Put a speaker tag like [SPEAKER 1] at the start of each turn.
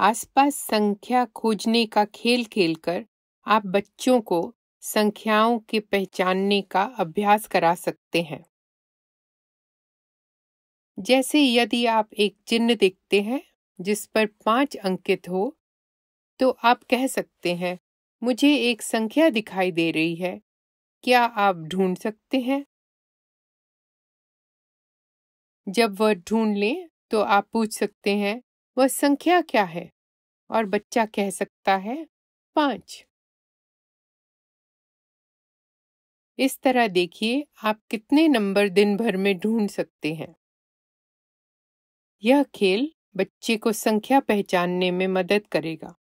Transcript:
[SPEAKER 1] आसपास संख्या खोजने का खेल खेलकर आप बच्चों को संख्याओं के पहचानने का अभ्यास करा सकते हैं जैसे यदि आप एक चिन्ह देखते हैं जिस पर पांच अंकित हो तो आप कह सकते हैं मुझे एक संख्या दिखाई दे रही है क्या आप ढूंढ सकते हैं जब वह ढूंढ लें तो आप पूछ सकते हैं वह संख्या क्या है और बच्चा कह सकता है
[SPEAKER 2] पांच इस तरह देखिए आप कितने नंबर दिन भर में ढूंढ सकते हैं यह खेल बच्चे को संख्या पहचानने में मदद करेगा